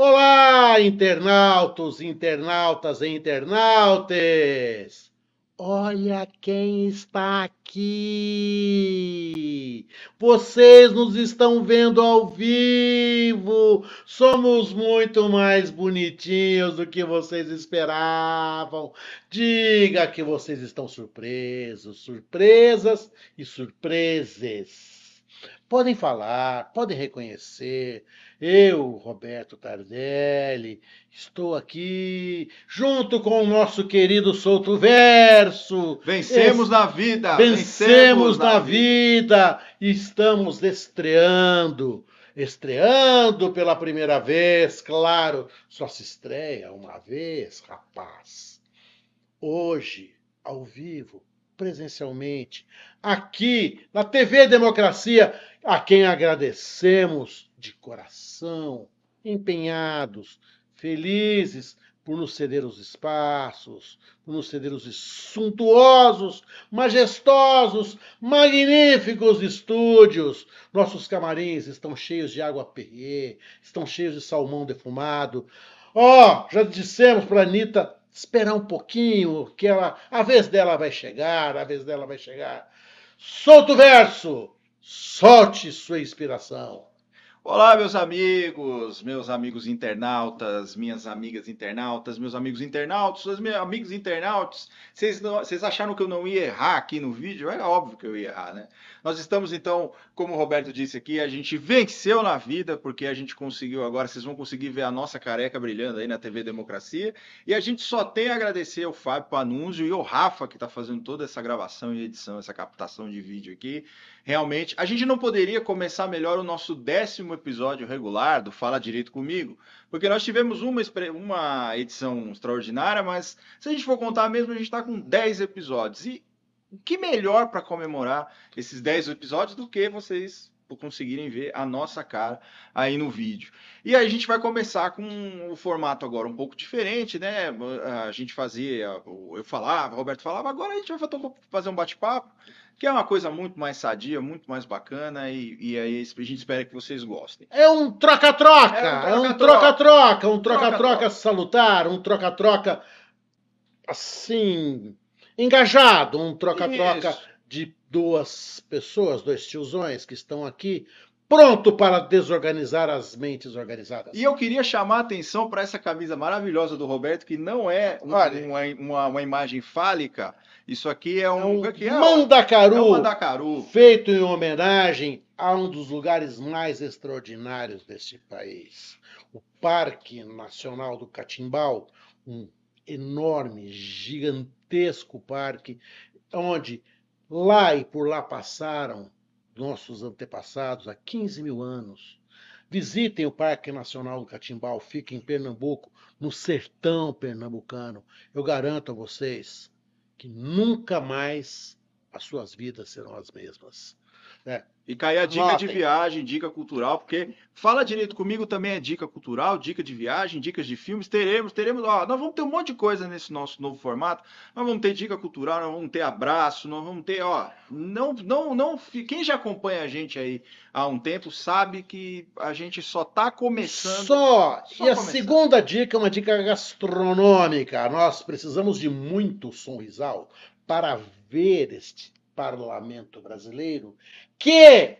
Olá, internautos, internautas e internautes! Olha quem está aqui! Vocês nos estão vendo ao vivo! Somos muito mais bonitinhos do que vocês esperavam! Diga que vocês estão surpresos, surpresas e surpreses! Podem falar, podem reconhecer, eu, Roberto Tardelli, estou aqui junto com o nosso querido Souto Verso. Vencemos es... na vida! Vencemos, na, na vida. vida! estamos estreando estreando pela primeira vez, claro, só se estreia uma vez, rapaz. Hoje, ao vivo, presencialmente, aqui na TV Democracia, a quem agradecemos de coração, empenhados, felizes por nos ceder os espaços, por nos ceder os suntuosos, majestosos, magníficos estúdios. Nossos camarins estão cheios de água perrier, estão cheios de salmão defumado. Ó, oh, já dissemos para Anitta esperar um pouquinho, que ela, a vez dela vai chegar, a vez dela vai chegar. Solta o verso, solte sua inspiração. Olá, meus amigos, meus amigos internautas, minhas amigas internautas, meus amigos internautas, meus amigos internautas. Vocês, acharam que eu não ia errar aqui no vídeo? Era óbvio que eu ia errar, né? Nós estamos, então, como o Roberto disse aqui, a gente venceu na vida porque a gente conseguiu agora. Vocês vão conseguir ver a nossa careca brilhando aí na TV Democracia. E a gente só tem a agradecer ao Fábio Panunzio e ao Rafa que está fazendo toda essa gravação e edição, essa captação de vídeo aqui. Realmente, a gente não poderia começar melhor o nosso décimo décimo episódio regular do Fala Direito Comigo, porque nós tivemos uma, uma edição extraordinária, mas se a gente for contar mesmo, a gente está com 10 episódios. E o que melhor para comemorar esses 10 episódios do que vocês conseguirem ver a nossa cara aí no vídeo. E a gente vai começar com o formato agora um pouco diferente, né? A gente fazia, eu falava, o Roberto falava, agora a gente vai fazer um bate-papo que é uma coisa muito mais sadia, muito mais bacana e, e aí a gente espera que vocês gostem. É um troca-troca, é um troca-troca, é um troca-troca um salutar, um troca-troca assim, engajado, um troca-troca de duas pessoas, dois tiozões que estão aqui pronto para desorganizar as mentes organizadas. E eu queria chamar a atenção para essa camisa maravilhosa do Roberto, que não é um, uma, uma, uma, imagem fálica. Isso aqui é um. É um, é, é mandacaru, é um mandacaru. Feito em homenagem a um dos lugares mais extraordinários deste país. O Parque Nacional do Catimbau, um enorme, gigantesco parque, onde lá e por lá passaram nossos antepassados há 15 mil anos. Visitem o Parque Nacional do Catimbau, fica em Pernambuco, no sertão pernambucano. Eu garanto a vocês que nunca mais as suas vidas serão as mesmas. É, e cair a dica Notem. de viagem, dica cultural, porque fala direito comigo também é dica cultural, dica de viagem, dicas de filmes. Teremos, teremos, ó, nós vamos ter um monte de coisa nesse nosso novo formato. Nós vamos ter dica cultural, nós vamos ter abraço, nós vamos ter, ó, não, não, não. Quem já acompanha a gente aí há um tempo sabe que a gente só tá começando. Só. só e a segunda dica é uma dica gastronômica. Nós precisamos de muito sorrisal para ver este parlamento brasileiro, que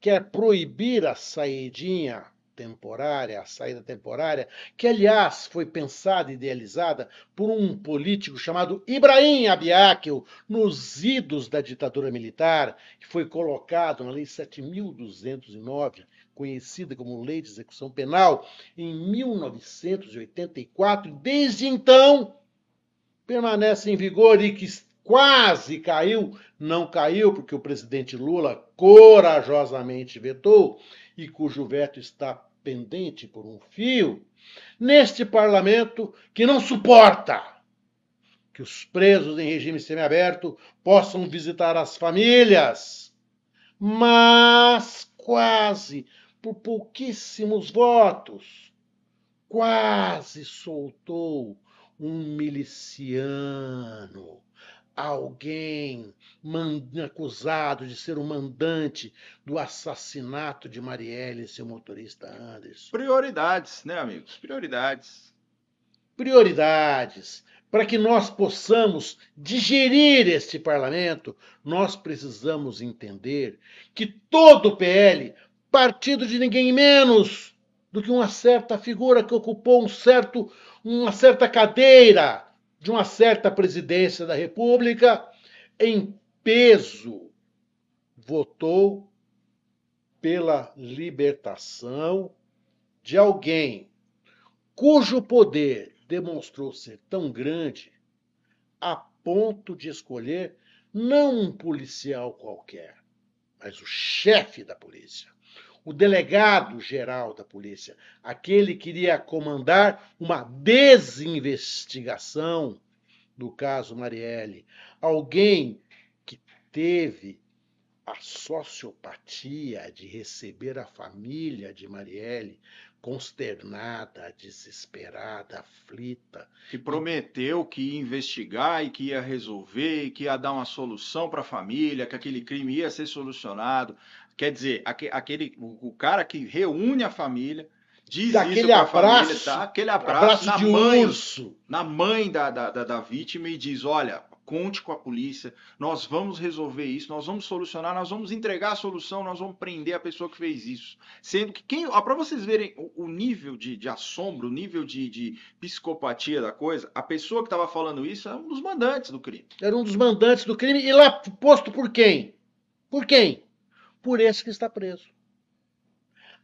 quer proibir a saídinha temporária, a saída temporária, que aliás foi pensada e idealizada por um político chamado Ibrahim Abiakel, nos idos da ditadura militar, que foi colocado na Lei 7.209, conhecida como Lei de Execução Penal, em 1984, desde então permanece em vigor e que quase caiu, não caiu porque o presidente Lula corajosamente vetou e cujo veto está pendente por um fio, neste parlamento que não suporta que os presos em regime semiaberto possam visitar as famílias, mas quase por pouquíssimos votos, quase soltou um miliciano alguém acusado de ser o mandante do assassinato de Marielle e seu motorista Anderson. Prioridades, né, amigos? Prioridades. Prioridades. Para que nós possamos digerir este parlamento, nós precisamos entender que todo o PL, partido de ninguém menos do que uma certa figura que ocupou um certo, uma certa cadeira de uma certa presidência da República, em peso, votou pela libertação de alguém cujo poder demonstrou ser tão grande a ponto de escolher não um policial qualquer, mas o chefe da polícia o delegado geral da polícia, aquele que iria comandar uma desinvestigação do caso Marielle, alguém que teve a sociopatia de receber a família de Marielle consternada, desesperada, aflita. Que prometeu que ia investigar e que ia resolver, que ia dar uma solução para a família, que aquele crime ia ser solucionado. Quer dizer, aquele, o cara que reúne a família, diz Daquele isso para a família, dá aquele abraço, abraço na, mãe, urso. na mãe da, da, da vítima e diz, olha, conte com a polícia, nós vamos resolver isso, nós vamos solucionar, nós vamos entregar a solução, nós vamos prender a pessoa que fez isso. Sendo que quem. Para vocês verem o, o nível de, de, assombro, o nível de, de, psicopatia da coisa, a pessoa que estava falando isso era é um dos mandantes do crime. Era um dos mandantes do crime e lá posto por quem? Por quem? por esse que está preso.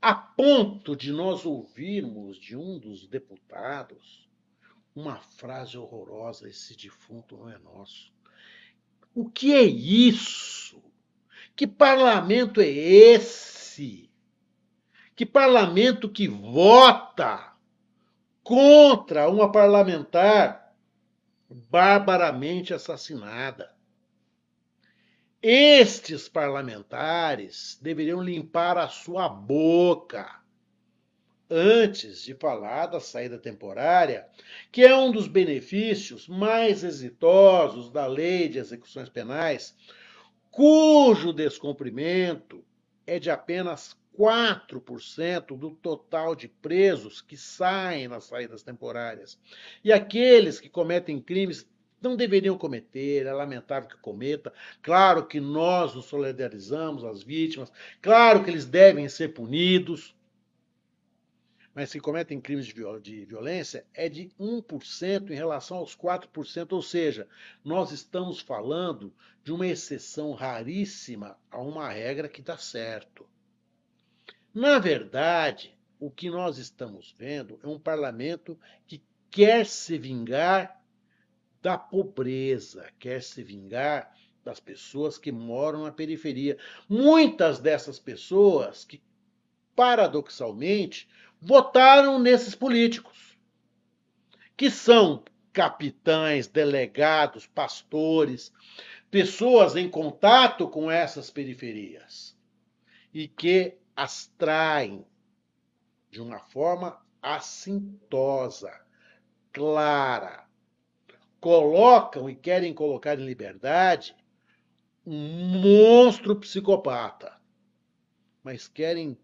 A ponto de nós ouvirmos de um dos deputados uma frase horrorosa: esse defunto não é nosso. O que é isso? Que parlamento é esse? Que parlamento que vota contra uma parlamentar barbaramente assassinada? Estes parlamentares deveriam limpar a sua boca antes de falar da saída temporária, que é um dos benefícios mais exitosos da lei de execuções penais, cujo descumprimento é de apenas 4% do total de presos que saem nas saídas temporárias. E aqueles que cometem crimes não deveriam cometer, é lamentável que cometa. Claro que nós nos solidarizamos as vítimas, claro que eles devem ser punidos. Mas se cometem crimes de, de violência, é de 1% em relação aos 4%, ou seja, nós estamos falando de uma exceção raríssima a uma regra que dá certo. Na verdade, o que nós estamos vendo é um parlamento que quer se vingar da pobreza, quer se vingar das pessoas que moram na periferia. Muitas dessas pessoas que, paradoxalmente, votaram nesses políticos, que são capitães, delegados, pastores, pessoas em contato com essas periferias e que as traem de uma forma assintosa, clara, colocam e querem colocar em liberdade um monstro psicopata, mas querem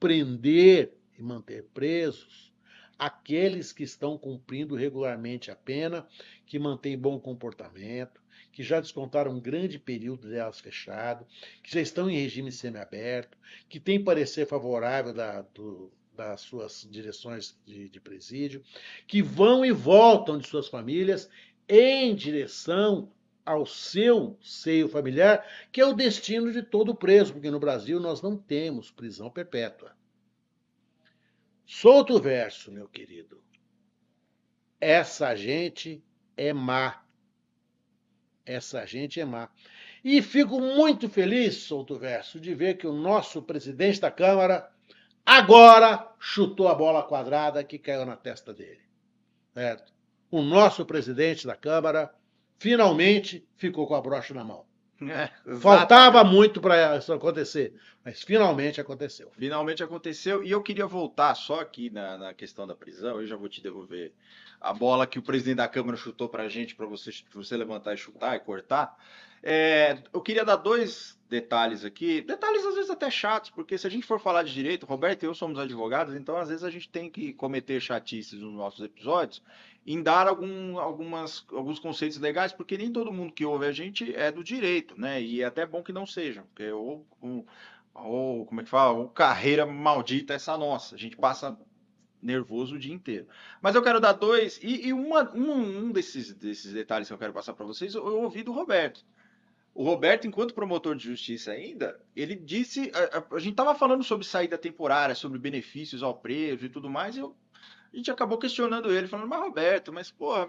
prender e manter presos aqueles que estão cumprindo regularmente a pena, que mantêm bom comportamento, que já descontaram um grande período delas fechado, que já estão em regime semiaberto, que têm parecer favorável da, do, das suas direções de, de presídio, que vão e voltam de suas famílias em direção ao seu seio familiar, que é o destino de todo preso, porque no Brasil nós não temos prisão perpétua. Solta o verso, meu querido. Essa gente é má. Essa gente é má. E fico muito feliz, solto o verso, de ver que o nosso presidente da Câmara agora chutou a bola quadrada que caiu na testa dele. Certo? o nosso presidente da Câmara finalmente ficou com a brocha na mão. É, Faltava muito para isso acontecer, mas finalmente aconteceu. Finalmente aconteceu, e eu queria voltar só aqui na, na questão da prisão. Eu já vou te devolver a bola que o presidente da Câmara chutou para a gente, para você, você levantar e chutar e cortar. É, eu queria dar dois detalhes aqui, detalhes às vezes até chatos, porque se a gente for falar de direito, Roberto e eu somos advogados, então às vezes a gente tem que cometer chatices nos nossos episódios em dar algum, algumas, alguns conceitos legais, porque nem todo mundo que ouve a gente é do direito, né? E é até bom que não sejam, porque ou, ou, ou como é que fala, ou carreira maldita essa nossa, a gente passa nervoso o dia inteiro. Mas eu quero dar dois, e, e uma, um, um desses, desses detalhes que eu quero passar para vocês, eu, eu ouvi do Roberto. O Roberto, enquanto promotor de justiça ainda, ele disse. A, a, a gente estava falando sobre saída temporária, sobre benefícios ao preso e tudo mais, e eu, a gente acabou questionando ele, falando, mas Roberto, mas porra,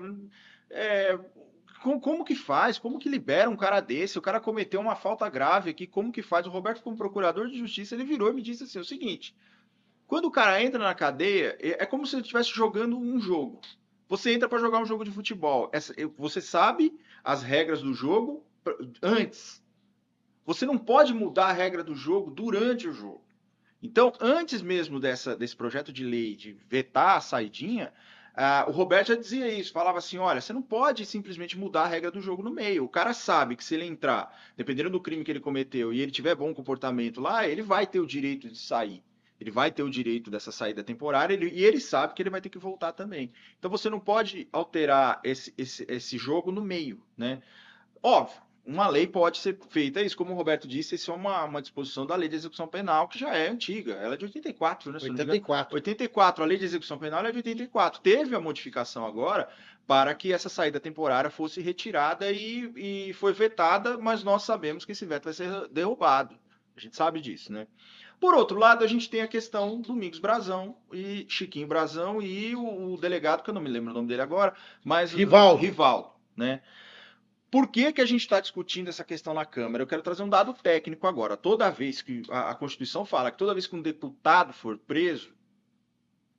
é, como, como, que faz? Como que libera um cara desse? O cara cometeu uma falta grave aqui, como que faz? O Roberto, como procurador de justiça, ele virou e me disse assim: é o seguinte. Quando o cara entra na cadeia, é, é como se ele estivesse jogando um jogo. Você entra para jogar um jogo de futebol. Essa, você sabe as regras do jogo, antes. Você não pode mudar a regra do jogo durante o jogo. Então, antes mesmo dessa, desse projeto de lei de vetar a saidinha, uh, o Roberto já dizia isso, falava assim, olha, você não pode simplesmente mudar a regra do jogo no meio. O cara sabe que se ele entrar, dependendo do crime que ele cometeu, e ele tiver bom comportamento lá, ele vai ter o direito de sair. Ele vai ter o direito dessa saída temporária ele, e ele sabe que ele vai ter que voltar também. Então você não pode alterar esse, esse, esse jogo no meio, né? Óbvio, uma lei pode ser feita, é isso como o Roberto disse, isso é uma, uma disposição da lei de execução penal que já é antiga, ela é de 84, né? 84. 84, a lei de execução penal é de 84. Teve a modificação agora para que essa saída temporária fosse retirada e, e foi vetada, mas nós sabemos que esse veto vai ser derrubado. A gente sabe disso, né? Por outro lado, a gente tem a questão do Migos Brazão e Chiquinho Brazão e o, o delegado, que eu não me lembro o nome dele agora, mas. Rival. Rival, né? Por que, que a gente está discutindo essa questão na Câmara? Eu quero trazer um dado técnico agora. Toda vez que a, a Constituição fala que toda vez que um deputado for preso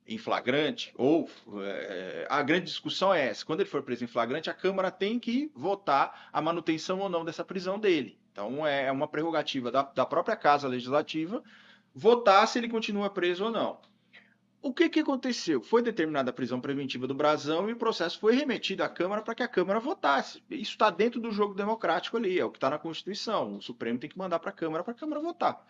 em flagrante, ou é, a grande discussão é essa: quando ele for preso em flagrante, a Câmara tem que votar a manutenção ou não dessa prisão dele. Então é, é uma prerrogativa da, da própria Casa Legislativa votar se ele continua preso ou não. O que, que aconteceu? Foi determinada a prisão preventiva do Brazão e o processo foi remetido à Câmara para que a Câmara votasse. Isso está dentro do jogo democrático ali, é o que está na Constituição. O Supremo tem que mandar para a Câmara para a Câmara votar.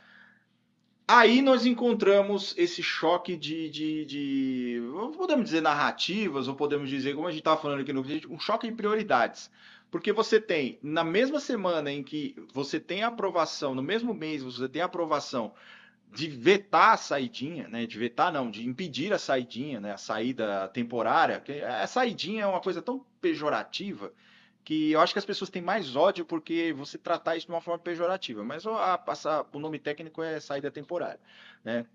Aí nós encontramos esse choque de, de, de, podemos dizer, narrativas, ou podemos dizer, como a gente estava falando aqui no vídeo, um choque de prioridades. Porque você tem, na mesma semana em que você tem a aprovação, no mesmo mês você tem a aprovação de vetar a saidinha, né? De vetar não, de impedir a saidinha, né? A saída temporária, que a saidinha é uma coisa tão pejorativa que eu acho que as pessoas têm mais ódio porque você tratar isso de uma forma pejorativa, mas a, a, o nome técnico é saída temporária, né?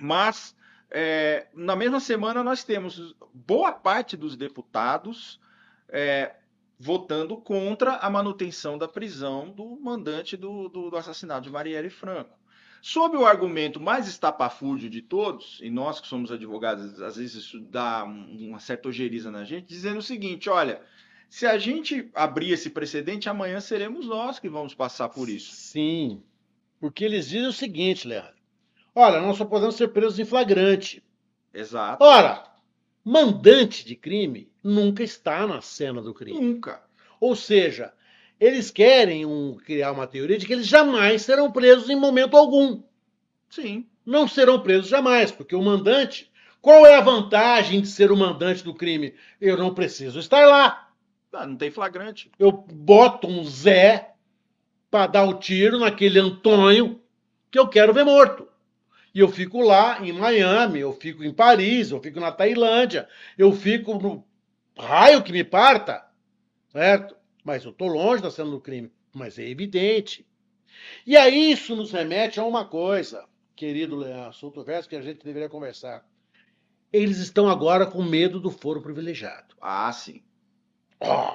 Mas é, na mesma semana nós temos boa parte dos deputados é, votando contra a manutenção da prisão do mandante do, do, do assassinato de Marielle Franco. Sob o argumento mais estapafúrdio de todos, e nós que somos advogados, às vezes isso dá uma certa ojeriza na gente, dizendo o seguinte: olha, se a gente abrir esse precedente, amanhã seremos nós que vamos passar por isso. Sim, porque eles dizem o seguinte, Leandro: olha, nós só podemos ser presos em flagrante. Exato. Ora, mandante de crime nunca está na cena do crime. Nunca. Ou seja, eles querem um, criar uma teoria de que eles jamais serão presos em momento algum. Sim. Não serão presos jamais, porque o mandante. Qual é a vantagem de ser o mandante do crime? Eu não preciso estar lá. Ah, não tem flagrante. Eu boto um Zé para dar o tiro naquele Antônio que eu quero ver morto. E eu fico lá em Miami, eu fico em Paris, eu fico na Tailândia, eu fico no raio que me parta, certo? Mas eu estou longe da cena do crime, mas é evidente. E aí isso nos remete a uma coisa, querido assunto verso, que a gente deveria conversar. Eles estão agora com medo do foro privilegiado. Ah, sim. Oh.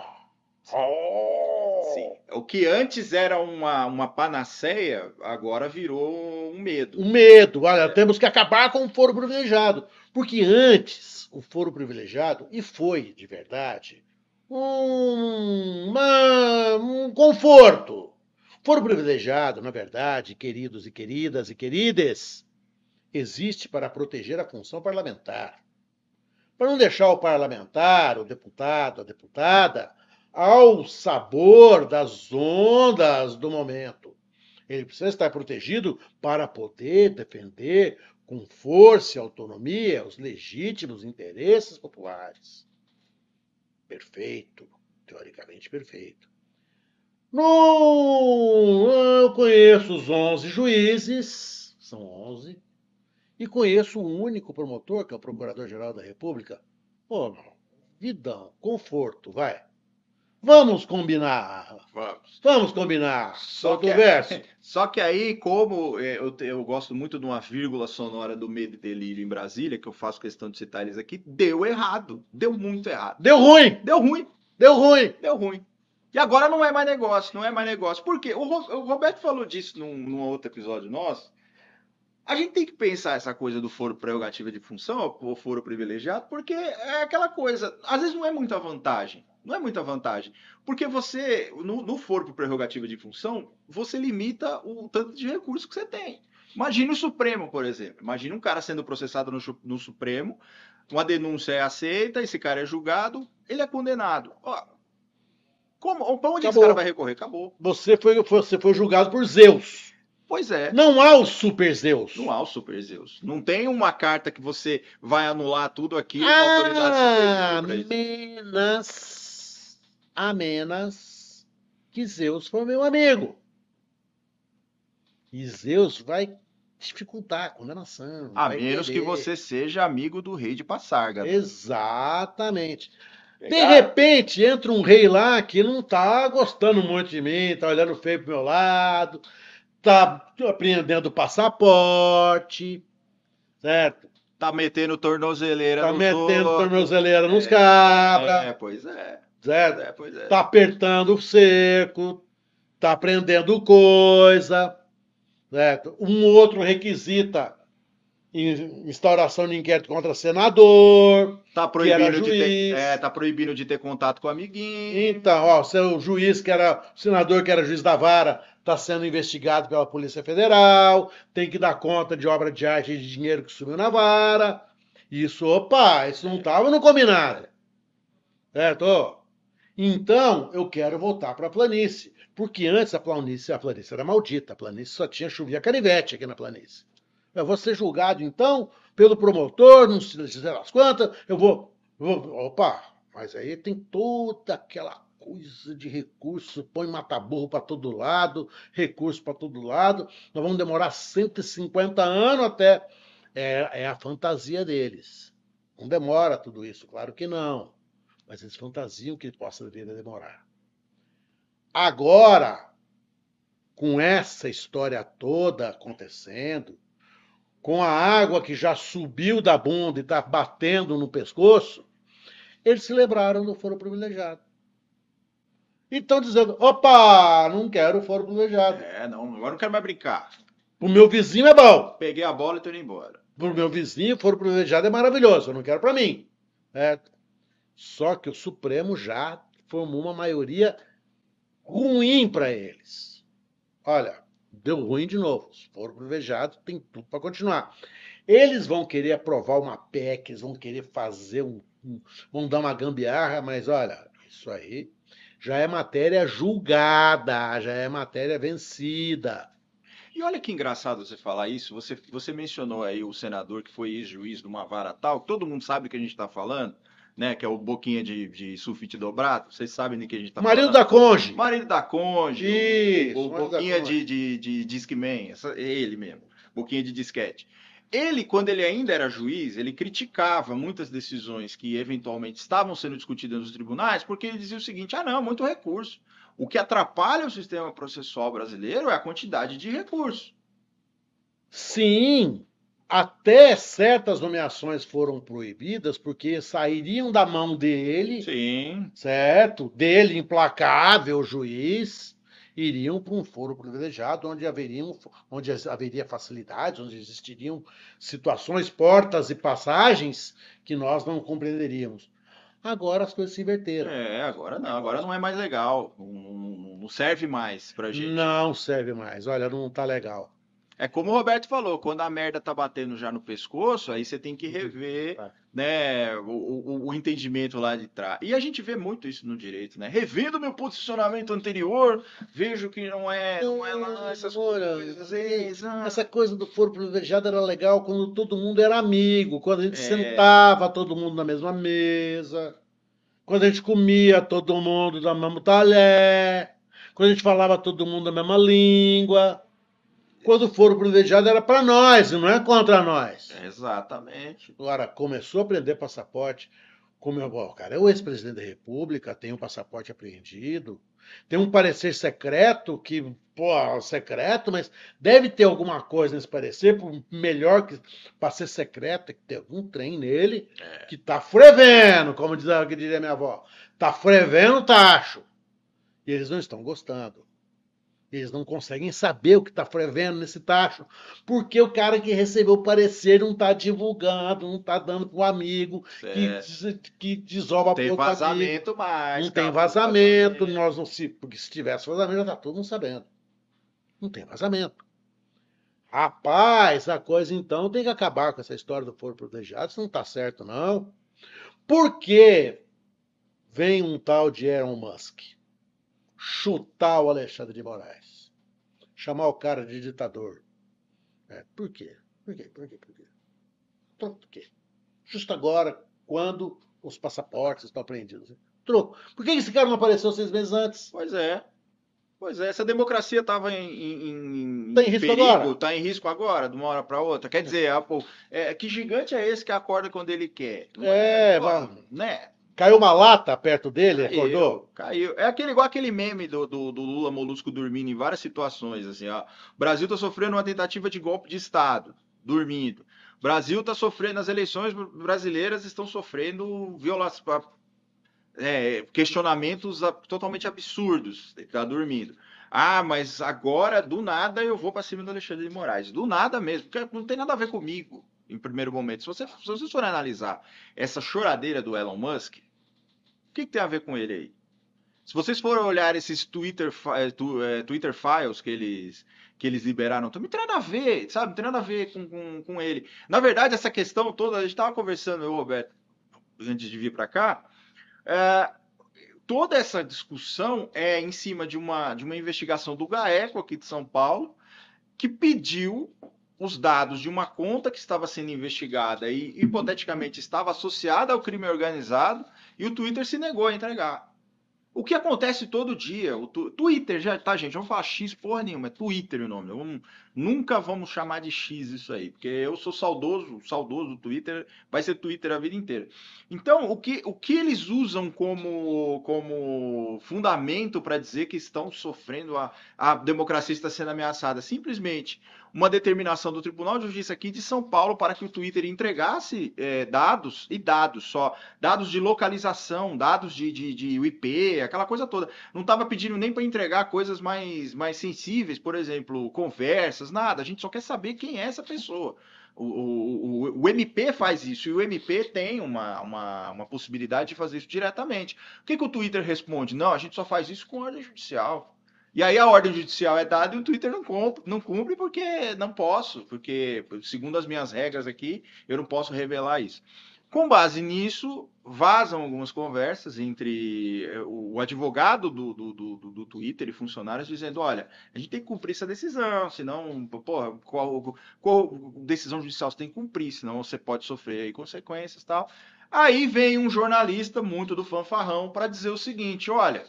Oh. Sim. O que antes era uma, uma panaceia, agora virou um medo. Um medo. Olha, é. temos que acabar com o foro privilegiado. Porque antes, o foro privilegiado, e foi de verdade, um, uma, um conforto. Foro privilegiado, na verdade, queridos e queridas e querides, existe para proteger a função parlamentar. Para não deixar o parlamentar, o deputado, a deputada, ao sabor das ondas do momento. Ele precisa estar protegido para poder defender com força e autonomia os legítimos interesses populares perfeito, teoricamente perfeito. No, eu conheço os 11 juízes, são 11, e conheço um único promotor, que é o Procurador-Geral da República. Pô, vidão, conforto, vai. Vamos combinar. Vamos. Vamos combinar. Só que, é- verso. só que aí, como é, eu, eu gosto muito de uma vírgula sonora do Medo e Delírio em Brasília, que eu faço questão de citar eles aqui, deu errado. Deu muito errado. Deu ruim. Deu ruim. Deu ruim. Deu ruim. E agora não é mais negócio, não é mais negócio. Por quê? O, o Roberto falou disso num, num outro episódio nosso. A gente tem que pensar essa coisa do foro prerrogativa de função ou foro privilegiado, porque é aquela coisa. Às vezes não é muita vantagem não é muita vantagem. Porque você, no, no foro por prerrogativa de função, você limita o tanto de recurso que você tem. Imagina o Supremo, por exemplo. Imagina um cara sendo processado no, no Supremo, uma denúncia é aceita, esse cara é julgado, ele é condenado. Ó, como, pra onde Acabou. esse cara vai recorrer? Acabou. Você foi, você foi julgado por Zeus. Pois é. Não há o Super Zeus. Não há o Super Zeus. Não tem uma carta que você vai anular tudo aqui. Ah, menas a menos que Zeus for meu amigo. E Zeus vai dificultar a condenação. A menos querer. que você seja amigo do rei de Passarga. Né? Exatamente. Legal. De repente entra um rei lá que não tá gostando muito de mim, tá olhando feio pro meu lado, tá apreendendo o passaporte, certo? Tá metendo tornozeleira tá no metendo tornozeleira nos é, É, pois é. Né? É, Tá apertando o cerco, tá aprendendo coisa. Né? Um outro requisita instauração de inquérito contra senador. Tá proibindo, de ter, é, tá proibindo de ter contato com amiguinho. Então, ó, seu juiz que era senador que era juiz da vara está sendo investigado pela Polícia Federal, tem que dar conta de obra de arte e de dinheiro que sumiu na vara. Isso, opa, isso não estava no combinado. Certo? Então, eu quero voltar para a planície, porque antes a planície, a planície era maldita, a planície só tinha chovia canivete aqui na planície. Eu vou ser julgado, então, pelo promotor, não sei as quantas, eu vou, vou... Opa, mas aí tem toda aquela coisa de recurso, põe mataburro para todo lado, recurso para todo lado. Nós vamos demorar 150 anos até. É, é, a fantasia deles. Não demora tudo isso, claro que não mas eles fantasiam que possa vir a demorar. Agora, com essa história toda acontecendo, com a água que já subiu da bunda e está batendo no pescoço, eles se lembraram do foro privilegiado. E estão dizendo: opa, não quero o foro privilegiado. É, não, agora não quero mais brincar. O meu vizinho é bom. Peguei a bola e estou indo embora. Pro meu vizinho, foro privilegiado é maravilhoso, eu não quero para mim. É, só que o Supremo já formou uma maioria ruim para eles. Olha, deu ruim de novo. Se for privilegiado, tem tudo para continuar. Eles vão querer aprovar uma PEC, eles vão querer fazer um, um, vão dar uma gambiarra, mas olha, isso aí já é matéria julgada, já é matéria vencida. E olha que engraçado você falar isso. Você, você mencionou aí o senador que foi ex-juiz de uma vara tal, todo mundo sabe o que a gente está falando né? Que é o boquinha de, de sulfite dobrado. Vocês sabem de que a gente tá Marido falando. da Conge. Marido da Conge. Isso. O boquinha de, de, de Discman. Essa, ele mesmo. Boquinha de disquete. Ele, quando ele ainda era juiz, ele criticava muitas decisões que eventualmente estavam sendo discutidas nos tribunais, porque ele dizia o seguinte: ah, não, muito recurso. O que atrapalha o sistema processual brasileiro é a quantidade de recursos. Sim até certas nomeações foram proibidas porque sairiam da mão dele, Sim. certo? Dele implacável juiz, iriam para um foro privilegiado onde haveriam, onde haveria facilidades, onde existiriam situações, portas e passagens que nós não compreenderíamos. Agora as coisas se inverteram. É, agora não, agora não é mais legal, não, não serve mais para gente. Não serve mais, olha, não está legal. É como o Roberto falou, quando a merda tá batendo já no pescoço, aí você tem que uhum. rever é. né, o, o, o, entendimento lá de trás. E a gente vê muito isso no direito, né? Revendo meu posicionamento anterior, vejo que não é, não é lá é essas Ora, coisas. É, essa coisa do foro privilegiado era legal quando todo mundo era amigo, quando a gente é... sentava todo mundo na mesma mesa, quando a gente comia todo mundo da mesma talher, quando a gente falava todo mundo a mesma língua quando foram privilegiados era para nós, não é contra nós. Exatamente. Agora, começou a prender passaporte, como eu, bom, cara, é o ex-presidente da República, tem um passaporte apreendido, tem um parecer secreto que, pô, secreto, mas deve ter alguma coisa nesse parecer, por melhor que para ser secreto, é que tem algum trem nele é. que tá frevendo, como diz, que diria minha avó, tá frevendo tacho. E eles não estão gostando. Eles não conseguem saber o que está fervendo nesse tacho, porque o cara que recebeu o parecer não está divulgando, não está dando para o amigo, que, que desova tem pouco vazamento mais. Não tá tem vazamento, vazamento, nós não se. Porque se tivesse vazamento, já está todo mundo sabendo. Não tem vazamento. Rapaz, a coisa então tem que acabar com essa história do foro protegido, isso não está certo, não. Porque vem um tal de Elon Musk chutar o Alexandre de Moraes, chamar o cara de ditador. É, por quê? Por quê? Por quê? Por quê? Então, por quê? Justo agora, quando os passaportes estão apreendidos. Né? Troco. Por que esse cara não apareceu seis meses antes? Pois é. Pois é, essa democracia estava em, em, tá em risco perigo, agora. Está em risco agora, de uma hora para outra. Quer dizer, Apple, é, que gigante é esse que acorda quando ele quer? É, é né? Caiu uma lata perto dele, caiu, acordou? Caiu. É aquele igual aquele meme do, do, do, Lula Molusco dormindo em várias situações. Assim, ó. Brasil está sofrendo uma tentativa de golpe de Estado, dormindo. Brasil está sofrendo, as eleições brasileiras estão sofrendo violação, é, questionamentos totalmente absurdos. Está dormindo. Ah, mas agora, do nada, eu vou para cima do Alexandre de Moraes. Do nada mesmo, porque não tem nada a ver comigo, em primeiro momento. Se, você, se vocês forem analisar essa choradeira do Elon Musk, que, que tem a ver com ele aí? Se vocês forem olhar esses Twitter, eh, eh, Twitter files que eles, que eles liberaram, então não tem nada a ver, sabe? Não tem nada a ver com, com, com, ele. Na verdade, essa questão toda, a gente estava conversando, eu, Roberto, antes de vir para cá, é, toda essa discussão é em cima de uma, de uma investigação do GAECO aqui de São Paulo, que pediu os dados de uma conta que estava sendo investigada e hipoteticamente estava associada ao crime organizado e o Twitter se negou a entregar. O que acontece todo dia, o tu, Twitter já, tá gente, não falar X porra nenhuma, é Twitter o nome, vamos, Nunca vamos chamar de X isso aí, porque eu sou saudoso, saudoso do Twitter, vai ser Twitter a vida inteira. Então, o que, o que eles usam como, como fundamento para dizer que estão sofrendo, a, a democracia está sendo ameaçada? Simplesmente uma determinação do Tribunal de Justiça aqui de São Paulo para que o Twitter entregasse é, dados e dados só, dados de localização, dados de, de, de IP, aquela coisa toda. Não estava pedindo nem para entregar coisas mais, mais sensíveis, por exemplo, conversas crianças, nada. A gente só quer saber quem é essa pessoa. O, o, o, MP faz isso e o MP tem uma, uma, uma possibilidade de fazer isso diretamente. O que, que o Twitter responde? Não, a gente só faz isso com ordem judicial. E aí a ordem judicial é dada e o Twitter não cumpre, não cumpre porque não posso, porque segundo as minhas regras aqui, eu não posso revelar isso. Com base nisso, vazam algumas conversas entre eh, o advogado do, do, do, do, Twitter e funcionários dizendo: olha, a gente tem que cumprir essa decisão, senão, porra, qual, qual decisão judicial você tem que cumprir, senão você pode sofrer consequências e tal. Aí vem um jornalista muito do fanfarrão para dizer o seguinte: olha.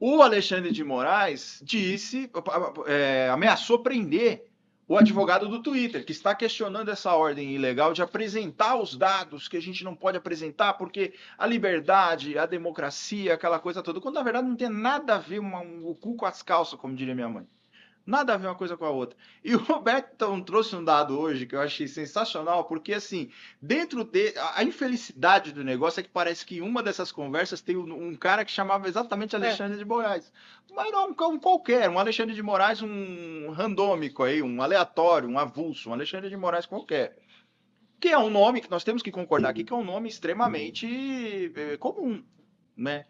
O Alexandre de Moraes disse, é, ameaçou prender o advogado do Twitter, que está questionando essa ordem ilegal de apresentar os dados que a gente não pode apresentar porque a liberdade, a democracia, aquela coisa toda, quando na verdade não tem nada a ver uma, um, o cu com as calças, como diria minha mãe. Nada a ver uma coisa com a outra. E o Roberto trouxe um dado hoje que eu achei sensacional, porque assim, dentro de a infelicidade do negócio é que parece que em uma dessas conversas tem um, um cara que chamava exatamente é. Alexandre é. de Moraes. Mas não, um qualquer, um Alexandre de Moraes, um randômico aí, um aleatório, um avulso, um Alexandre de Moraes qualquer. Que é um nome que nós temos que concordar aqui, que é um nome extremamente eh, comum, né?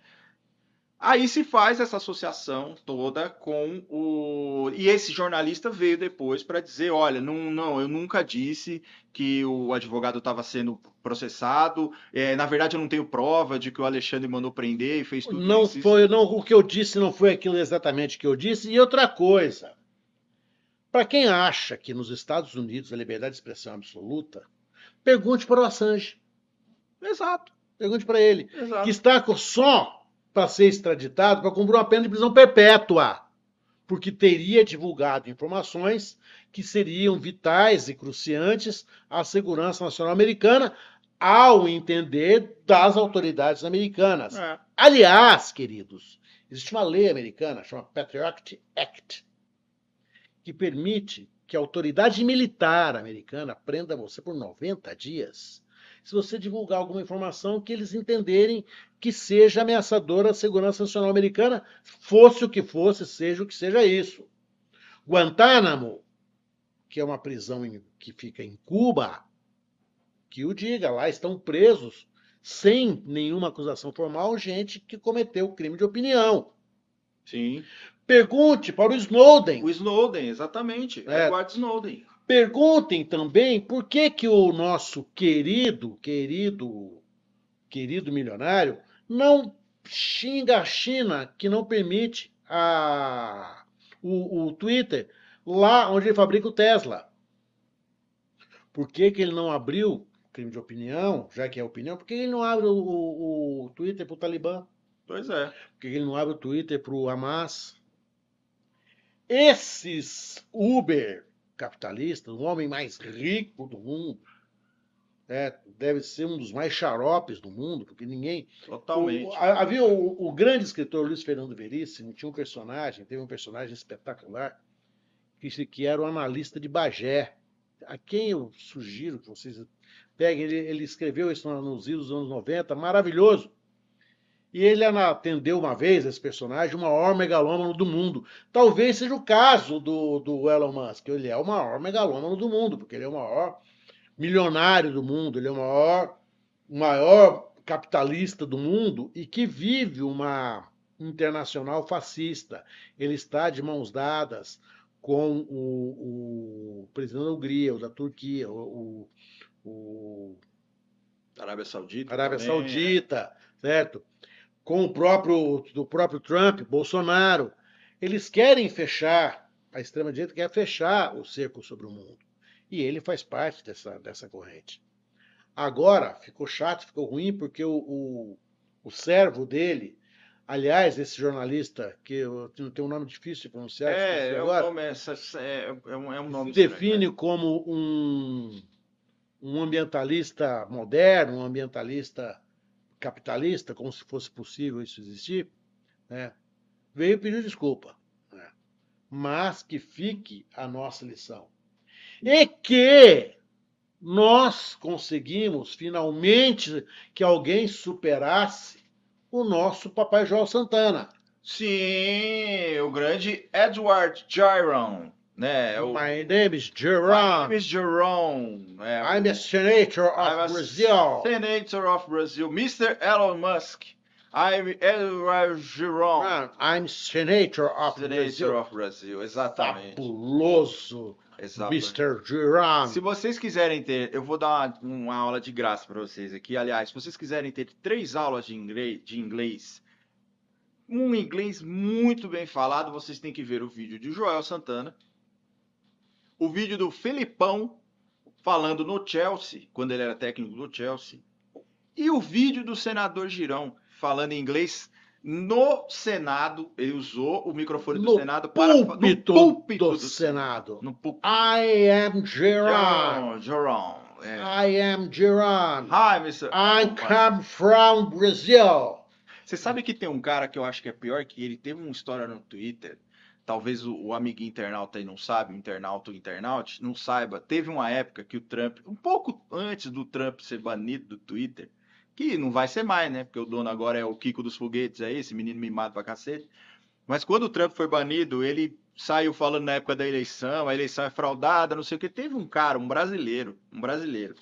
Aí se faz essa associação toda com o. E esse jornalista veio depois para dizer: olha, não, não, eu nunca disse que o advogado estava sendo processado. É, na verdade, eu não tenho prova de que o Alexandre mandou prender e fez tudo não isso. Foi, não, o que eu disse não foi aquilo exatamente que eu disse. E outra coisa: para quem acha que nos Estados Unidos a liberdade de expressão é absoluta, pergunte para o Assange. Exato. Pergunte para ele. Exato. Que está com só para ser extraditado para cumprir uma pena de prisão perpétua, porque teria divulgado informações que seriam vitais e cruciantes à segurança nacional americana, ao entender das autoridades americanas. É. Aliás, queridos, existe uma lei americana chamada Patriot Act que permite que a autoridade militar americana prenda você por 90 dias se você divulgar alguma informação que eles entenderem que seja ameaçadora à segurança nacional americana, fosse o que fosse, seja o que seja isso. Guantánamo, que é uma prisão em, que fica em Cuba, que o diga, lá estão presos sem nenhuma acusação formal gente que cometeu crime de opinião. Sim. Pergunte para o Snowden. O Snowden, exatamente. É, Edward Snowden. Perguntem também por que que o nosso querido, querido, querido milionário não xinga a China que não permite a, o, o Twitter lá onde ele fabrica o Tesla. Por que, que ele não abriu crime de opinião, já que é opinião, por que ele não abre o, o, o Twitter para o Talibã? Pois é. Por que ele não abre o Twitter para o Hamas? Esses Uber capitalista, o homem mais rico do mundo. É, deve ser um dos mais xaropes do mundo, porque ninguém. Totalmente. O, havia o, o, grande escritor Luiz Fernando Veríssimo, tinha um personagem, teve um personagem espetacular, que, que era o analista de Bagé. A quem eu sugiro que vocês peguem, ele, ele escreveu isso nos idos dos anos 90, maravilhoso. E ele atendeu uma vez, esse personagem, o maior megalômano do mundo. Talvez seja o caso do, do Elon Musk. Ele é o maior megalômano do mundo, porque ele é o maior milionário do mundo, ele é o maior, maior capitalista do mundo e que vive uma internacional fascista. Ele está de mãos dadas com o, o presidente da Hungria, o da Turquia, o, o, o Arábia Saudita. Arábia também, Saudita, é. certo? com o próprio do próprio Trump, Bolsonaro. Eles querem fechar, a extrema direita quer fechar o cerco sobre o mundo. E ele faz parte dessa, dessa corrente. Agora ficou chato, ficou ruim, porque o, o, o servo dele, aliás, esse jornalista, que eu um nome difícil de pronunciar, é, é agora, um, nome, é, é é um é nome define estranho, né? como um, um ambientalista moderno, um ambientalista capitalista, como se fosse possível isso existir, né, veio pedir desculpa. Né, mas que fique a nossa lição. E que nós conseguimos, finalmente, que alguém superasse o nosso Papai João Santana. Sim, o grande Edward Gyron, né, é o... My name is Jerome. My name is Jerome. É, I'm a senator of Brazil. Senator of Brazil. Mr. Elon Musk. I'm Edward Jerome. Man, ah, I'm Senator of senator Brazil. of Brazil, exatamente. Fabuloso. Exatamente. Mr. Jerome. Se vocês quiserem ter, eu vou dar uma, uma aula de graça para vocês aqui. Aliás, se vocês quiserem ter três aulas de inglês, de inglês, um inglês muito bem falado, vocês têm que ver o vídeo de Joel Santana o vídeo do Felipão falando no Chelsea, quando ele era técnico do Chelsea, e o vídeo do senador Girão falando em inglês no Senado. Ele usou o microfone do no Senado para púlpito no púlpito do, do Senado. No púlpito. I am Girão. É. I am Girão. Hi, Mr. I come from Brazil. Você sabe que tem um cara que eu acho que é pior que ele teve uma história no Twitter talvez o, o amigo internauta aí não sabe, o internauta ou internaute, não saiba, teve uma época que o Trump, um pouco antes do Trump ser banido do Twitter, que não vai ser mais, né? Porque o dono agora é o Kiko dos Foguetes aí, é esse menino mimado pra cacete. Mas quando o Trump foi banido, ele saiu falando na época da eleição, a eleição é fraudada, não sei o que. Teve um cara, um brasileiro, um brasileiro,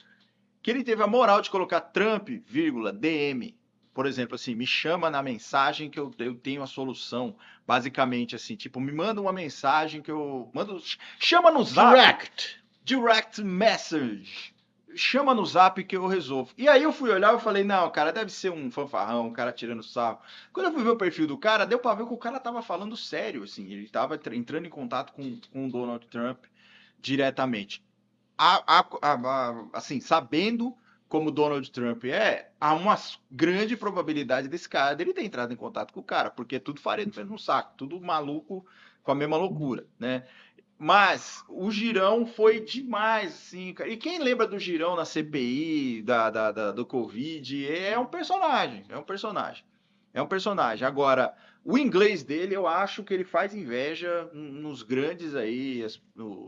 que ele teve a moral de colocar Trump, vírgula, DM por exemplo, assim, me chama na mensagem que eu, eu tenho a solução. Basicamente, assim, tipo, me manda uma mensagem que eu. Manda, chama no zap. Direct. Direct message. Chama no zap que eu resolvo. E aí eu fui olhar e falei, não, cara, deve ser um fanfarrão, um cara tirando sarro. Quando eu fui ver o perfil do cara, deu pra ver que o cara tava falando sério, assim. Ele tava entrando em contato com, com o Donald Trump diretamente. A, a, a, assim, sabendo como Donald Trump é, há uma grande probabilidade desse cara dele ter entrado em contato com o cara, porque é tudo farinha do no saco, tudo maluco com a mesma loucura, né? Mas o girão foi demais, assim, cara. E quem lembra do girão na CPI, da, da, da, do Covid, é um personagem, é um personagem. É um personagem. Agora, o inglês dele, eu acho que ele faz inveja nos grandes aí,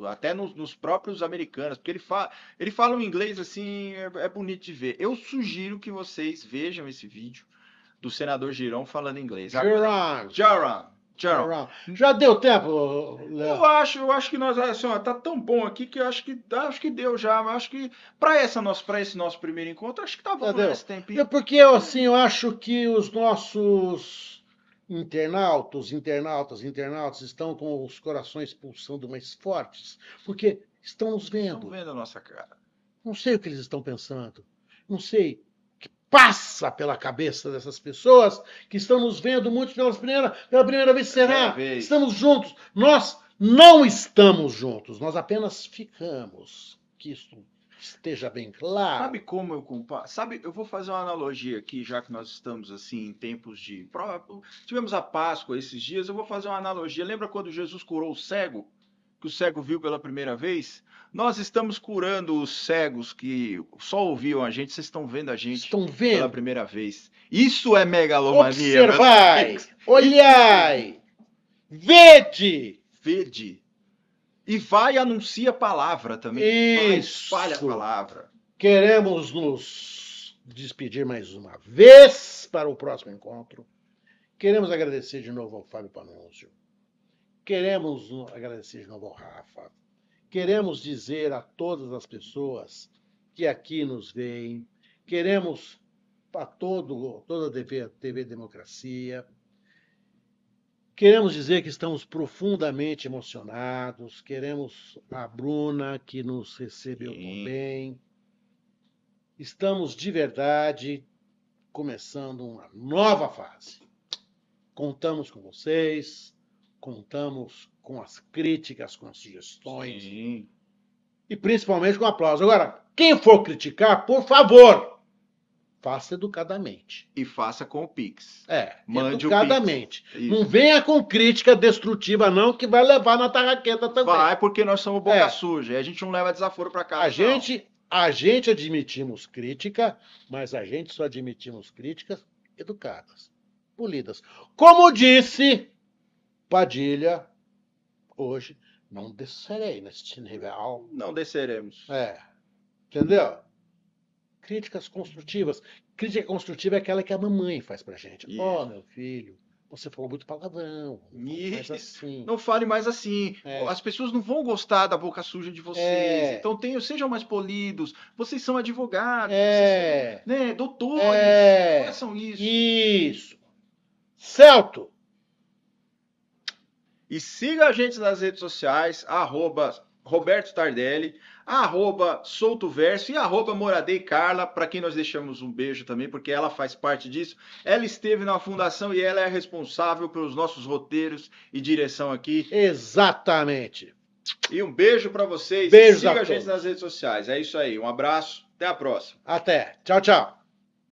até nos, nos próprios americanos, porque ele, fa ele fala um inglês assim, é, é, bonito de ver. Eu sugiro que vocês vejam esse vídeo do senador Girão falando inglês. Agora, Tchau. Já deu tempo, Léo? Eu acho, eu acho que nós assim, ó, tá tão bom aqui que eu acho que acho que deu já, acho que para essa nosso para esse nosso primeiro encontro, acho que tá bom esse tempinho. É porque eu assim, eu acho que os nossos internautas, internautas, internautas estão com os corações pulsando mais fortes, porque estão nos vendo. Estão vendo a nossa cara. Não sei o que eles estão pensando. Não sei passa pela cabeça dessas pessoas que estão nos vendo muito pela primeira, pela primeira vez. Será? Vez. Estamos juntos. Nós não estamos juntos, nós apenas ficamos. Que isso esteja bem claro. Sabe como eu comparo? Sabe, eu vou fazer uma analogia aqui, já que nós estamos assim em tempos de tivemos a Páscoa esses dias, eu vou fazer uma analogia. Lembra quando Jesus curou o cego? que o cego viu pela primeira vez, nós estamos curando os cegos que só ouviam a gente, vocês estão vendo a gente estão vendo. pela primeira vez. Isso é megalomania. Observai, olhai, vede. Vede. E vai e anuncia a palavra também. Isso. Vai, espalha a palavra. Queremos nos despedir mais uma vez para o próximo encontro. Queremos agradecer de novo ao Fábio Panunzio Queremos agradecer de novo ao Rafa. Queremos dizer a todas as pessoas que aqui nos veem, queremos para todo, toda a TV, TV Democracia, Queremos dizer que estamos profundamente emocionados, queremos a Bruna, que nos recebeu Sim. também. Estamos de verdade começando uma nova fase. Contamos com vocês, contamos com as críticas, com as sugestões Sim. e principalmente com aplauso. Agora, quem for criticar, por favor, faça educadamente. E faça com o Pix. É, Mande educadamente. Não venha com crítica destrutiva, não, que vai levar na tarraqueta também. Vai, porque nós somos boca é. suja. A gente não leva desaforo para casa. A gente, a gente admitimos crítica, mas a gente só admitimos críticas educadas, polidas. Como disse Padilha, hoje, não descerei neste nível. Não desceremos. É. Entendeu? Críticas construtivas. Crítica construtiva é aquela que a mamãe faz pra gente. Ó, yeah. oh, meu filho, você falou muito palavrão. Não, assim. não fale mais assim. É. As pessoas não vão gostar da boca suja de vocês. É. Então tenham, sejam mais polidos. Vocês são advogados, é. vocês são, né, doutores. É. Façam isso. Isso. Celto, e siga a gente nas redes sociais, arroba Roberto Tardelli, arroba Solto Verso e arroba Moradei Carla, para quem nós deixamos um beijo também, porque ela faz parte disso. Ela esteve na fundação e ela é responsável pelos nossos roteiros e direção aqui. Exatamente. E um beijo para vocês. Beijo siga a, a gente nas redes sociais. É isso aí. Um abraço. Até a próxima. Até. Tchau, tchau.